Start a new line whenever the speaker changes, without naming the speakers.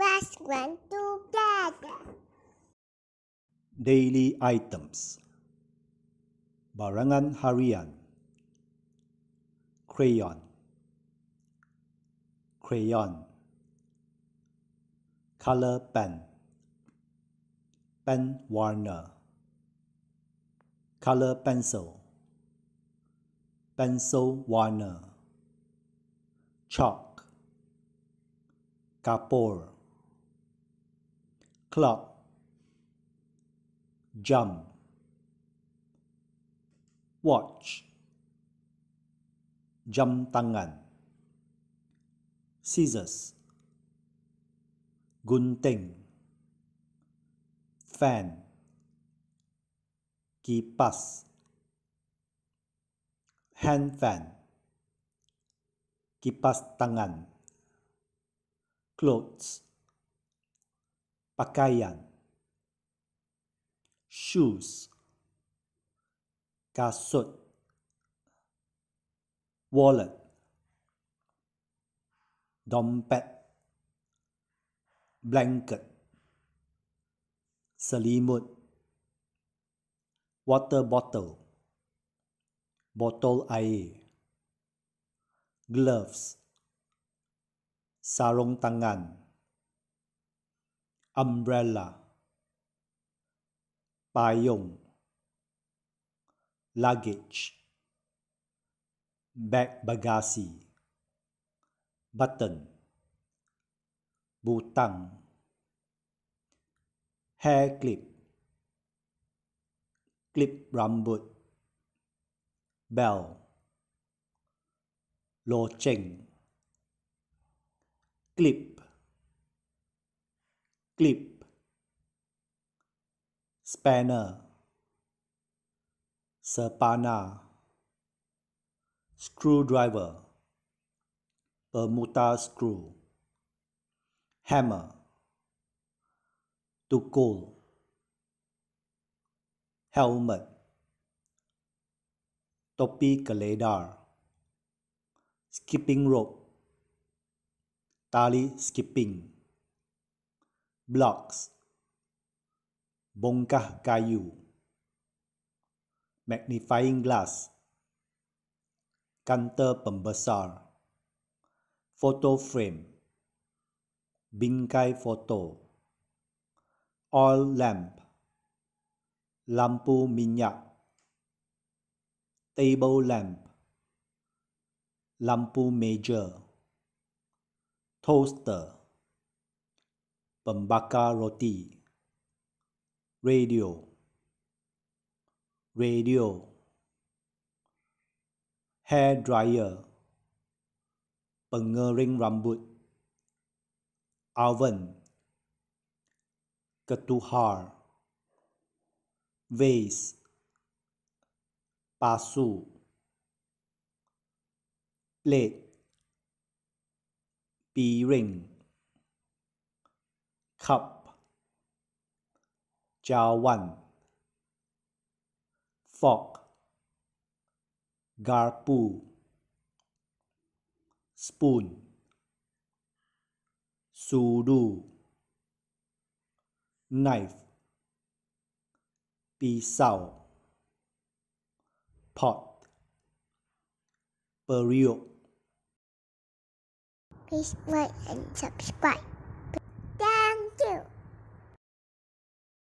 Let's one together. Daily items Barangan harian, crayon, crayon, color pen, pen warner, color pencil, pencil warner, chalk kapur clock jam, watch jam tangan scissors gunting fan kipas hand fan kipas tangan clothes pakaian shoes kasut wallet dompet blanket selimut water bottle botol air gloves sarung tangan umbrella payung luggage bag bagasi button butang hair clip clip rambut bell loceng clip clip spanner Serpana Screwdriver Bermuda screw Hammer Tukul Helmet Topi keledar, Skipping rope tali skipping, blocks, bongkah kayu, magnifying glass, kanta pembesar, photo frame, bingkai foto, oil lamp, lampu minyak, table lamp, lampu meja poster, pembakar roti, radio, radio, hair dryer, pengering rambut, oven, ketuhar, vase, pasu, plate. bearing, cup, jawan, fork, garpu, spoon, sudu, knife, pisau, pot, periuk, Please like and subscribe.